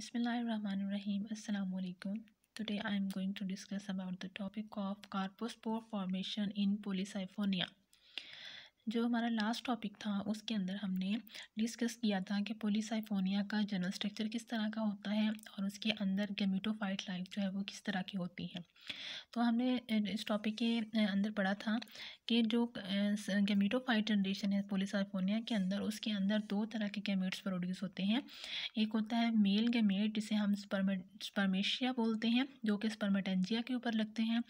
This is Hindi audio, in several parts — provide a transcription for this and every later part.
Bismillahirrahmanirrahim. Assalamu alaikum. Today I am going to discuss about the topic of carpospore formation in polysiphonia. जो हमारा लास्ट टॉपिक था उसके अंदर हमने डिस्कस किया था कि पोलिसाइफोनिया का जनरल स्ट्रक्चर किस तरह का होता है और उसके अंदर गेमिटोफाइट लाइफ जो है वो किस तरह की होती है तो हमने इस टॉपिक के अंदर पढ़ा था कि जो गेमिटोफाइट जनरेशन है पोलिसाइफोनिया के अंदर उसके अंदर दो तरह के गेमेट्स प्रोड्यूस होते हैं एक होता है मेल गेमेट जिसे हम स्पर्मेशिया बोलते हैं जो कि स्पर्मेटेंजिया के ऊपर लगते हैं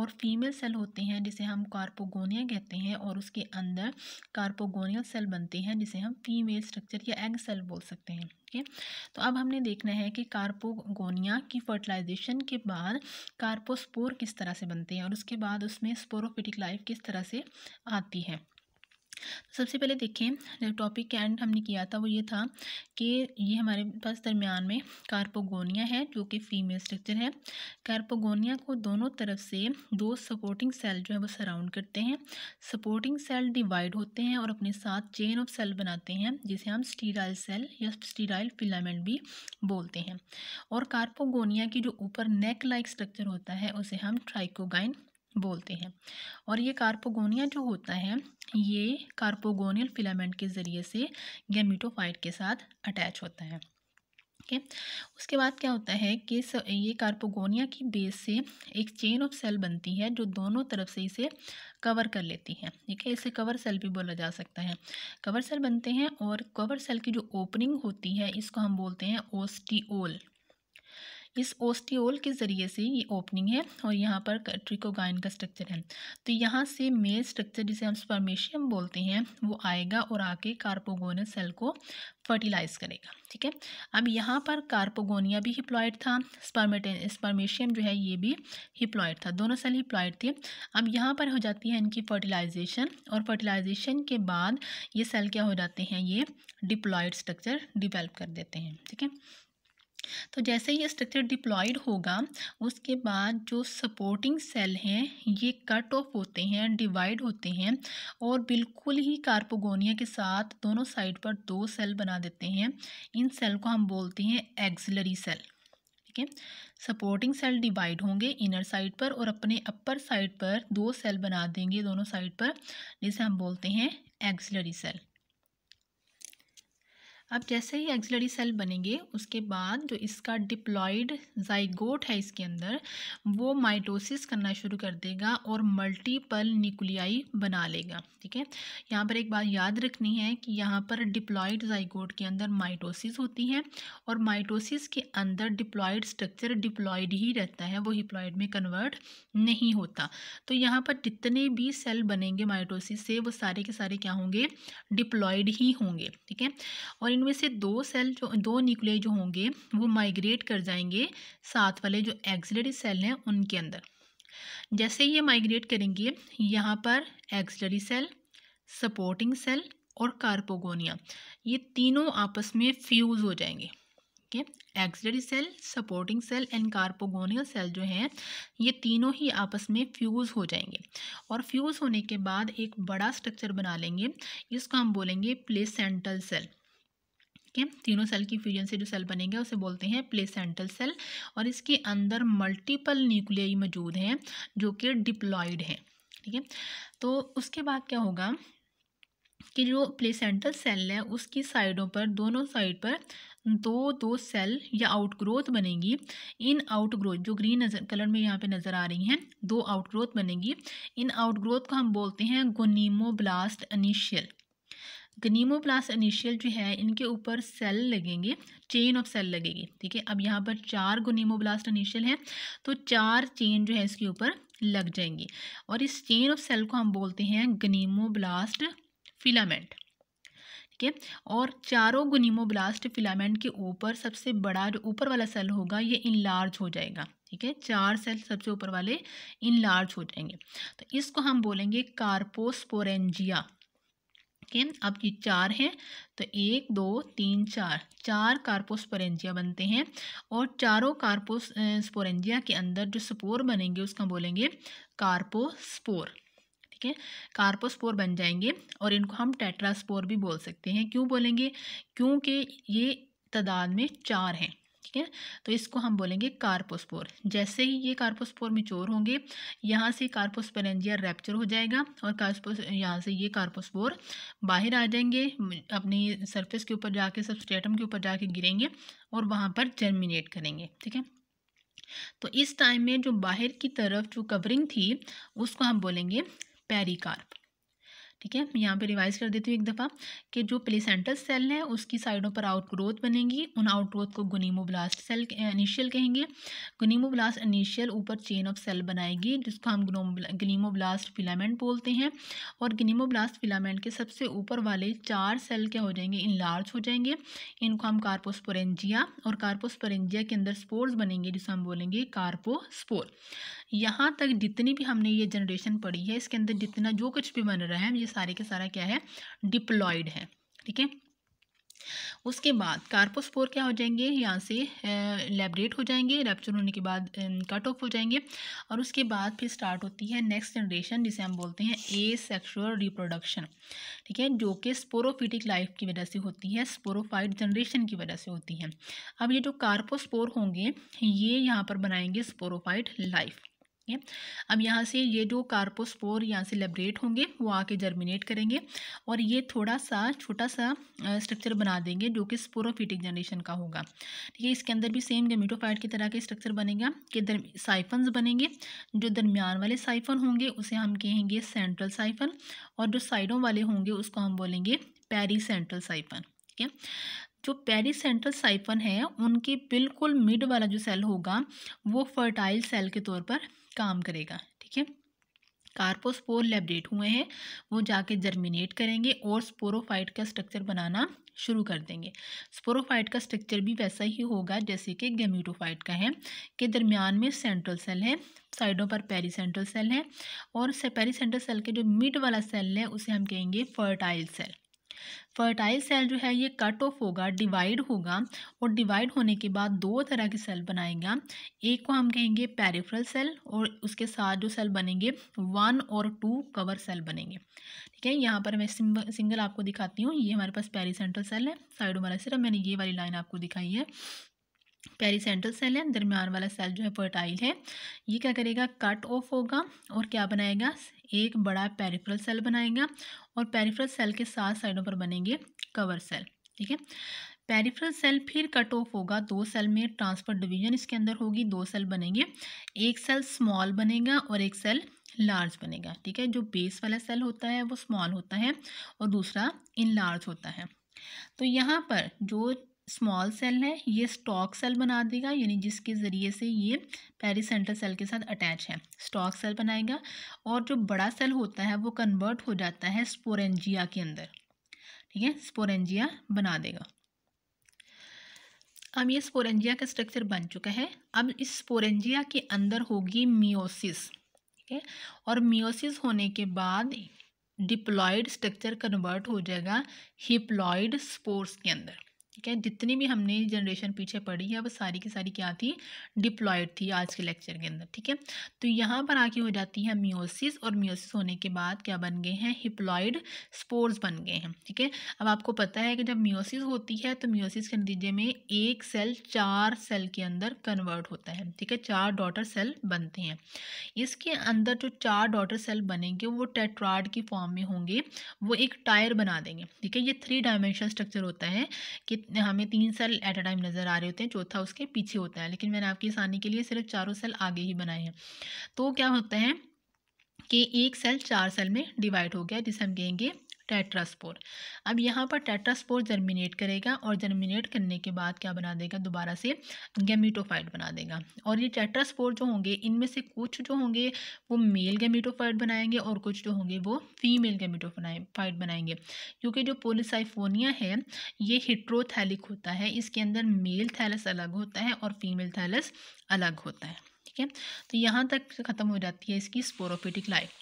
और फीमेल सेल होते हैं जिसे हम कार्पोगोनिया कहते हैं और उसके अंदर अंदर कार्पोगोनियल सेल बनते हैं जिसे हम फीमेल स्ट्रक्चर या एग सेल बोल सकते हैं ठीक है तो अब हमने देखना है कि कार्पोगोनिया की फर्टिलाइजेशन के बाद कार्पोस्पोर किस तरह से बनते हैं और उसके बाद उसमें स्पोरोफिटिक लाइफ किस तरह से आती है तो सबसे पहले देखें टॉपिक के एंड हमने किया था वो ये था कि ये हमारे पास दरमियान में कार्पोगोनिया है जो कि फीमेल स्ट्रक्चर है कार्पोगोनिया को दोनों तरफ से दो सपोर्टिंग सेल जो है वो सराउंड करते हैं सपोर्टिंग सेल डिवाइड होते हैं और अपने साथ चेन ऑफ सेल बनाते हैं जिसे हम स्टीराइल सेल या स्टीराइल फिलामेंट भी बोलते हैं और कार्पोगोनिया की जो ऊपर नेक लाइक स्ट्रक्चर होता है उसे हम ट्राइकोगाइन बोलते हैं और ये कार्पोगोनिया जो होता है ये कार्पोगोनियल फिलामेंट के ज़रिए से गैमिटोफाइट के साथ अटैच होता है ओके उसके बाद क्या होता है कि ये कार्पोगोनिया की बेस से एक चेन ऑफ सेल बनती है जो दोनों तरफ से इसे कवर कर लेती है ठीक है इसे कवर सेल भी बोला जा सकता है कवर सेल बनते हैं और कवर सेल की जो ओपनिंग होती है इसको हम बोलते हैं ओस्टिओल इस ओस्टियोल के ज़रिए से ये ओपनिंग है और यहाँ पर ट्रिकोगाइन का स्ट्रक्चर है तो यहाँ से मेल स्ट्रक्चर जिसे हम स्पर्मेशियम बोलते हैं वो आएगा और आके कार्पोगोनस सेल को फर्टिलाइज करेगा ठीक है अब यहाँ पर कार्पोगोनिया भी हिप्लॉयड था स्पर्मेट स्पर्मेशियम जो है ये भी हिप्लॉयड था दोनों सेल हिप्लॉयड थे अब यहाँ पर हो जाती है इनकी फर्टिलाइजेशन और फर्टिलाइजेशन के बाद ये सेल क्या हो जाते हैं ये डिप्लॉयड स्ट्रक्चर डिवेल्प कर देते हैं ठीक है तो जैसे ये स्ट्रक्चर डिप्लॉयड होगा उसके बाद जो सपोर्टिंग सेल हैं ये कट ऑफ होते हैं डिवाइड होते हैं और बिल्कुल ही कार्पोगोनिया के साथ दोनों साइड पर दो सेल बना देते हैं इन सेल को हम बोलते हैं एक्सिलरी सेल ठीक है सपोर्टिंग सेल डिवाइड होंगे इनर साइड पर और अपने अपर साइड पर दो सेल बना देंगे दोनों साइड पर जिसे हम बोलते हैं एक्सिलरी सेल अब जैसे ही एक्सलरी सेल बनेंगे उसके बाद जो इसका डिप्लॉयड जाइगोट है इसके अंदर वो माइटोसिस करना शुरू कर देगा और मल्टीपल निकुलियाई बना लेगा ठीक है यहाँ पर एक बात याद रखनी है कि यहाँ पर डिप्लॉइड जाइगोट के अंदर माइटोसिस होती है और माइटोसिस के अंदर डिप्लॉयड स्ट्रक्चर डिप्लॉयड ही रहता है वो हिप्लॉयड में कन्वर्ट नहीं होता तो यहाँ पर जितने भी सेल बनेंगे माइटोसिस से वो सारे के सारे क्या होंगे डिप्लॉयड ही होंगे ठीक है और इन इनमें से दो सेल जो दो न्यूक्लियर जो होंगे वो माइग्रेट कर जाएंगे साथ वाले जो एक्सलरी सेल हैं उनके अंदर जैसे ये माइग्रेट करेंगे यहाँ पर एक्सलरी सेल सपोर्टिंग सेल और कार्पोगोनिया ये तीनों आपस में फ्यूज़ हो जाएंगे auxiliary cell supporting cell and carpogonial cell जो हैं ये तीनों ही आपस में फ्यूज़ हो जाएंगे और फ्यूज़ होने के बाद एक बड़ा स्ट्रक्चर बना लेंगे इसको हम बोलेंगे प्लेसेंटल सेल ठीक है तीनों सेल की फ्यूजन से जो सेल बनेंगे उसे बोलते हैं प्लेसेंटल सेल और इसके अंदर मल्टीपल न्यूक्लियाई मौजूद हैं जो कि डिप्लॉयड हैं ठीक है तो उसके बाद क्या होगा कि जो प्लेसेंटल सेल है उसकी साइडों पर दोनों साइड पर दो दो सेल या आउटग्रोथ बनेगी इन आउटग्रोथ जो ग्रीन नजर कलर में यहाँ पे नज़र आ रही हैं दो आउटग्रोथ बनेगी इन आउटग्रोथ को हम बोलते हैं गोनीमोब्लास्ट इनिशियल गनीमोप्लास इनिशियल जो है इनके ऊपर सेल लगेंगे चेन ऑफ सेल लगेगी ठीक है अब यहाँ पर चार गनीमोब्लास्ट इनिशियल हैं तो चार चेन जो है इसके ऊपर लग जाएंगी और इस चेन ऑफ सेल को हम बोलते हैं गनीमोब्लास्ट फिलामेंट ठीक है और चारों गनीमोब्लास्ट फिलामेंट के ऊपर सबसे बड़ा जो ऊपर वाला सेल होगा ये इनलार्ज हो जाएगा ठीक है चार सेल सबसे ऊपर वाले इनलार्ज हो जाएंगे तो इसको हम बोलेंगे कार्पोस्पोरेंजिया स्किन अब ये चार हैं तो एक दो तीन चार चार कार्पोस्पोरेंजिया बनते हैं और चारों कार्पोस्पोरेंजिया के अंदर जो स्पोर बनेंगे उसका बोलेंगे कार्पोस्पोर ठीक है कार्पोस्पोर बन जाएंगे और इनको हम टेट्रास्पोर भी बोल सकते हैं क्यों बोलेंगे क्योंकि ये तादाद में चार हैं ठीक है तो इसको हम बोलेंगे कार्पोस्पोर जैसे ही ये कार्पोस्पोर मिच्योर होंगे यहाँ से कार्पोस्पेरेंजिया रैप्चर हो जाएगा और कार्पोस यहाँ से ये कार्पोस्पोर बाहर आ जाएंगे अपनी सरफेस के ऊपर जाके सब स्टेटम के ऊपर जाके गिरेंगे और वहाँ पर जर्मिनेट करेंगे ठीक है तो इस टाइम में जो बाहर की तरफ जो कवरिंग थी उसको हम बोलेंगे पेरिकार्प ठीक है मैं यहाँ पे रिवाइज कर देती हूँ एक दफ़ा कि जो प्लेसेंटल सेल है उसकी साइडों पर आउट ग्रोथ बनेंगी उन आउट ग्रोथ को गुनीमोब्लास्ट सेल इनिशियल कहेंगे गुनीमोब्लास्ट इनिशियल ऊपर चेन ऑफ सेल बनाएगी जिसको हम गनीमोब्लास्ट फिलामेंट बोलते हैं और गनीमोब्लास्ट फिलामेंट के सबसे ऊपर वाले चार सेल क्या हो जाएंगे इन लार्ज हो जाएंगे इनको हम कार्पोस्पोरेंजिया और कार्पोस्पोरेंजिया के अंदर स्पोर्स बनेंगे जिसको हम बोलेंगे कार्पोस्पोर यहाँ तक जितनी भी हमने ये जनरेशन पढ़ी है इसके अंदर जितना जो कुछ भी बन रहा है ये सारे के सारा क्या है डिप्लॉयड है ठीक है उसके बाद कार्पोस्पोर क्या हो जाएंगे यहाँ से लेबरेट हो जाएंगे रेप्चर होने के बाद कट ऑफ हो जाएंगे और उसके बाद फिर स्टार्ट होती है नेक्स्ट जनरेशन जिसे हम बोलते हैं ए सेक्शुअल रिप्रोडक्शन ठीक है जो कि स्पोरोफिटिक लाइफ की वजह से होती है स्पोरोफाइट जनरेशन की वजह से होती है अब ये जो कार्पोस्पोर होंगे ये यहाँ पर बनाएंगे स्पोरोफाइट लाइफ ठीक है अब यहाँ से ये जो कार्पोस्पोर यहाँ से लेबरेट होंगे वो आके जर्मिनेट करेंगे और ये थोड़ा सा छोटा सा स्ट्रक्चर बना देंगे जो कि स्पोरोफिटिक जनरेशन का होगा ठीक है इसके अंदर भी सेम गेमिटोफाइट की तरह के स्ट्रक्चर बनेगा कि साइफन्स बनेंगे जो दरमियान वाले साइफन होंगे उसे हम कहेंगे सेंट्रल साइफन और जो साइडों वाले होंगे उसको हम बोलेंगे पैरी सेंट्रल साइफन ठीक है जो पैरी सेंट्रल साइफन है उनके बिल्कुल मिड वाला जो सेल होगा वो फर्टाइल सेल के तौर पर काम करेगा ठीक है कार्पोस्पोर लेबरेट हुए हैं वो जाके जर्मिनेट करेंगे और स्पोरोफाइट का स्ट्रक्चर बनाना शुरू कर देंगे स्पोरोफाइट का स्ट्रक्चर भी वैसा ही होगा जैसे कि गेम्यूटोफाइट का है के दरमियान में सेंट्रल सेल है साइडों पर पेरीसेंट्रल सेल है और पेरीसेंट्रल सेल के जो मिड वाला सेल है उसे हम कहेंगे फर्टाइल सेल फर्टाइल सेल जो है ये कट ऑफ होगा डिवाइड होगा और डिवाइड होने के बाद दो तरह की सेल बनाएगा एक को हम कहेंगे पेरिफ्रल सेल और उसके साथ जो सेल बनेंगे वन और टू कवर सेल बनेंगे ठीक है यहाँ पर मैं सिंगल आपको दिखाती हूँ ये हमारे पास पेरीसेंट्रल सेल है साइड वाला सिर्फ मैंने ये वाली लाइन आपको दिखाई है पेरीसेंट्रल सेल है दरमियान वाला सेल जो है फर्टाइल है ये क्या करेगा कट ऑफ होगा और क्या बनाएगा एक बड़ा पेरिफेरल सेल बनाएगा और पेरिफेरल सेल के साथ साइडों पर बनेंगे कवर सेल ठीक है पेरिफेरल सेल फिर कट ऑफ होगा दो सेल में ट्रांसफर डिवीजन इसके अंदर होगी दो सेल बनेंगे एक सेल स्मॉल बनेगा और एक सेल लार्ज बनेगा ठीक है जो बेस वाला सेल होता है वो स्मॉल होता है और दूसरा इन लार्ज होता है तो यहाँ पर जो स्मॉल सेल है ये स्टॉक सेल बना देगा यानी जिसके ज़रिए से ये पेरीसेंट्रल सेल के साथ अटैच है स्टॉक सेल बनाएगा और जो बड़ा सेल होता है वो कन्वर्ट हो जाता है स्पोरेंजिया के अंदर ठीक है स्पोरेंजिया बना देगा अब ये स्पोरेंजिया का स्ट्रक्चर बन चुका है अब इस स्पोरेंजिया के अंदर होगी मियोसिस ठीक है और मियोसिस होने के बाद डिप्लॉयड स्ट्रक्चर कन्वर्ट हो जाएगा हिप्लॉयड स्पोर्स के अंदर ठीक है जितनी भी हमने जनरेशन पीछे पढ़ी है वो सारी की सारी क्या थी डिप्लॉयड थी आज के लेक्चर के अंदर ठीक है तो यहाँ पर आके हो जाती है म्योसिस और म्योसिस होने के बाद क्या बन गए हैं हिप्लॉयड स्पोर्स बन गए हैं ठीक है अब आपको पता है कि जब म्योसिस होती है तो म्योसिस के नतीजे में एक सेल चार सेल के अंदर कन्वर्ट होता है ठीक है चार डॉटर सेल बनते हैं इसके अंदर जो चार डॉटर सेल बनेंगे वो टेट्राड की फॉर्म में होंगे वो एक टायर बना देंगे ठीक है ये थ्री डायमेंशन स्ट्रक्चर होता है कि हमें तीन सेल एट अ टाइम नज़र आ रहे होते हैं चौथा उसके पीछे होता है लेकिन मैंने आपकी आसानी के लिए सिर्फ चारों सेल आगे ही बनाए हैं तो क्या होता है कि एक सेल चार सेल में डिवाइड हो गया जिसे हम कहेंगे टेट्रास्पोर अब यहाँ पर टेट्रास्पोर जर्मिनेट करेगा और जर्मिनेट करने के बाद क्या बना देगा दोबारा से गेमीटोफाइट बना देगा और ये टेट्रास्पोर जो होंगे इनमें से कुछ जो होंगे वो मेल गेमीटोफाइट बनाएंगे और कुछ जो होंगे वो फीमेल गेमीटोफाइट बनाएंगे क्योंकि जो पोलिसाइफोनिया है ये हिट्रोथैलिक होता है इसके अंदर मेल थैलस अलग होता है और फीमेल थैलस अलग होता है ठीक है तो यहाँ तक ख़त्म हो जाती है इसकी स्पोरोपिटिक लाइफ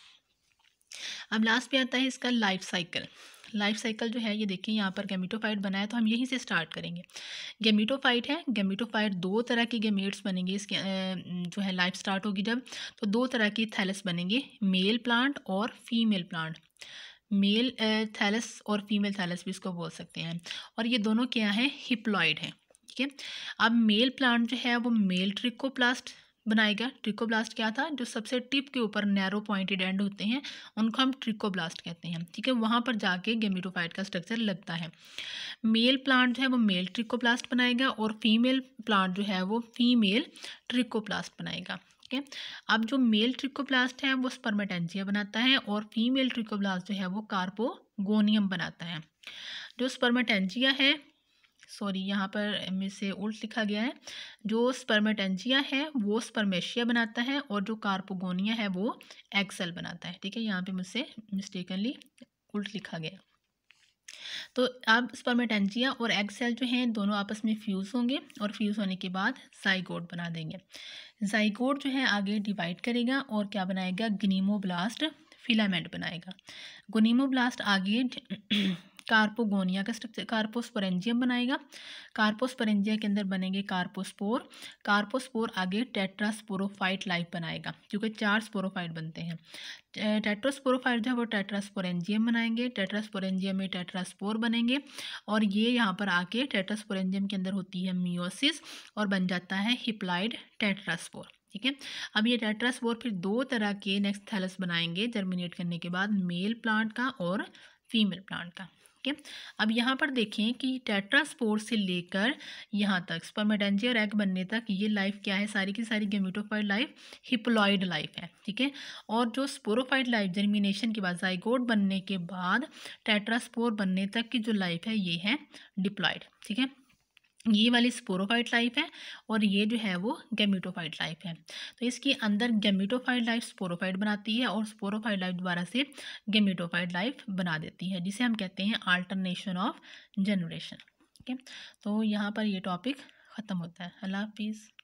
अब लास्ट पे आता है इसका लाइफ साइकिल लाइफ साइकिल जो है ये देखें यहाँ पर गेमिटोफाइट बना है तो हम यहीं से स्टार्ट करेंगे गेमिटोफाइट है गेमिटोफाइट दो तरह की गेमेट्स बनेंगे इसके जो है लाइफ स्टार्ट होगी जब तो दो तरह की थैलस बनेंगे मेल प्लांट और फीमेल प्लांट मेल थैलस और फीमेल थैलस भी इसको बोल सकते हैं और ये दोनों क्या हैं हिप्लॉइड हैं ठीक है अब मेल प्लांट जो है वो मेल ट्रिकोप्लास्ट बनाया गया ट्रिकोब्लास्ट क्या था जो सबसे टिप के ऊपर नैरो पॉइंटेड एंड होते हैं उनको हम ट्रिकोब्लास्ट कहते हैं ठीक है वहाँ पर जाके गेमिटोफाइट का स्ट्रक्चर लगता है मेल प्लांट जो है वो मेल ट्रिकोब्लास्ट बनाएगा और फीमेल प्लांट जो है वो फीमेल ट्रिकोप्लास्ट बनाएगा ठीक है अब जो मेल ट्रिकोप्लास्ट है वो स्पर्मेटेंजिया बनाता है और फीमेल ट्रिकोब्लास्ट जो है वो कार्पोगोनियम बनाता है जो स्पर्मेटेंजिया है सॉरी यहाँ पर में से उल्ट लिखा गया है जो स्पर्मेटेंजिया है वो स्पर्मेशिया बनाता है और जो कार्पोगोनिया है वो एग बनाता है ठीक है यहाँ पे मुझसे मिस्टेकनली उल्ट लिखा गया तो अब स्पर्मेटेंजिया और एग सेल जो हैं दोनों आपस में फ्यूज़ होंगे और फ्यूज़ होने के बाद जाइगोड बना देंगे जाइगोड जो है आगे डिवाइड करेगा और क्या बनाएगा गनीमोब्लास्ट फिलामेंट बनाएगा गोनीमोब्लास्ट आगे कार्पोगोनिया का स्ट्रक्चर कार्पोस्पोरेंजियम बनाएगा कार्पोस्पोरेंजिया के अंदर बनेंगे कार्पोस्पोर कार्पोस्पोर आगे टेट्रास्पोरोफाइट लाइफ बनाएगा क्योंकि चार स्पोरोफाइट बनते हैं टेट्रास्पोरोफाइट जो है वो टेट्रास्पोरेंजियम बनाएंगे टेट्रास्पोरेंजियम में टेट्रास्पोर बनेंगे और ये यहाँ पर आके टेट्रास्पोरेंजियम के अंदर होती है मियोसिस और बन जाता है हिप्लाइड टेट्रास्पोर ठीक है अब ये टेट्रास्पोर फिर दो तरह के नेक्स्ट थैलस बनाएंगे जर्मिनेट करने के बाद मेल प्लांट का और फीमेल प्लांट का ओके अब यहाँ पर देखें कि टेट्रास्पोर से लेकर यहाँ तक और एग बनने तक ये लाइफ क्या है सारी की सारी गेमेटोफाइड लाइफ हिप्लॉइड लाइफ है ठीक है और जो स्पोरोफाइड लाइफ जर्मिनेशन के बाद जाइगोड बनने के बाद टेट्रास्पोर बनने तक की जो लाइफ है ये है डिप्लॉयड ठीक है ये वाली स्पोरोफाइट लाइफ है और ये जो है वो गेमिटोफाइट लाइफ है तो इसके अंदर गेमिटोफाइट लाइफ स्पोरोफाइट बनाती है और स्पोरोफाइट लाइफ द्वारा से गेमिटोफाइट लाइफ बना देती है जिसे हम कहते हैं आल्टरनेशन ऑफ जनरेशन ठीक है तो यहाँ पर ये टॉपिक ख़त्म होता है अल्लाह हाफिज़